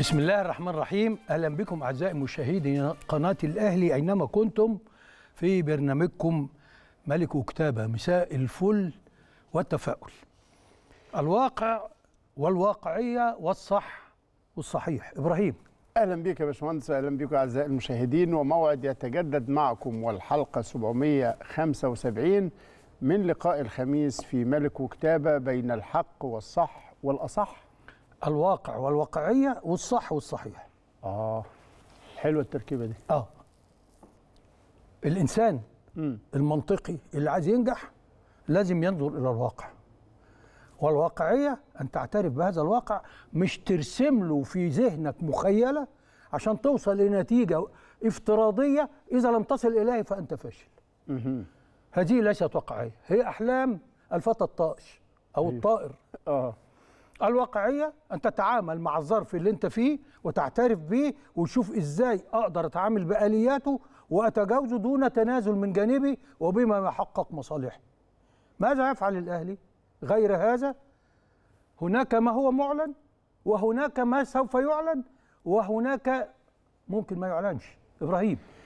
بسم الله الرحمن الرحيم اهلا بكم اعزائي مشاهدي قناه الاهلي اينما كنتم في برنامجكم ملك وكتابه مساء الفل والتفاؤل الواقع والواقعيه والصح والصحيح ابراهيم اهلا بك يا باشمهندس اهلا بكم اعزائي المشاهدين وموعد يتجدد معكم والحلقه 775 من لقاء الخميس في ملك وكتابه بين الحق والصح والاصح الواقع والواقعيه والصح والصحيح اه حلوه التركيبه دي اه الانسان م. المنطقي اللي عايز ينجح لازم ينظر الى الواقع والواقعيه ان تعترف بهذا الواقع مش ترسم له في ذهنك مخيله عشان توصل لنتيجه افتراضيه اذا لم تصل اليه فانت فاشل هذه ليست واقعيه هي احلام الفتى الطائش او أيوه. الطائر اه الواقعيه ان تتعامل مع الظرف اللي انت فيه وتعترف بيه وتشوف ازاي اقدر اتعامل بالياته واتجاوزه دون تنازل من جانبي وبما يحقق مصالحي. ماذا يفعل الاهلي غير هذا؟ هناك ما هو معلن وهناك ما سوف يعلن وهناك ممكن ما يعلنش ابراهيم